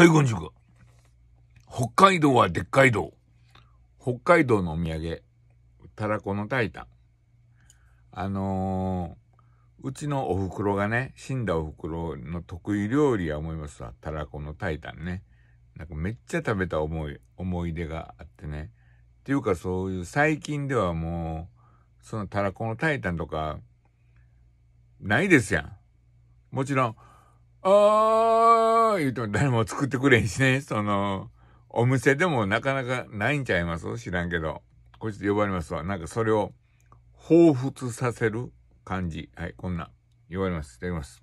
はい、こんにちは。北海道はでっかい道。北海道のお土産、たらこのタイタン。あのー、うちのお袋がね、死んだお袋の得意料理は思いますわ。たらこのタイタンね。なんかめっちゃ食べた思い、思い出があってね。っていうかそういう最近ではもう、そのたらこのタイタンとか、ないですやん。もちろん、あー言うても誰も作ってくれんしね、その、お店でもなかなかないんちゃいます知らんけど。こいち呼ばれますわ。なんかそれを、彷彿させる感じ。はい、こんな。呼ばれます。いただきます。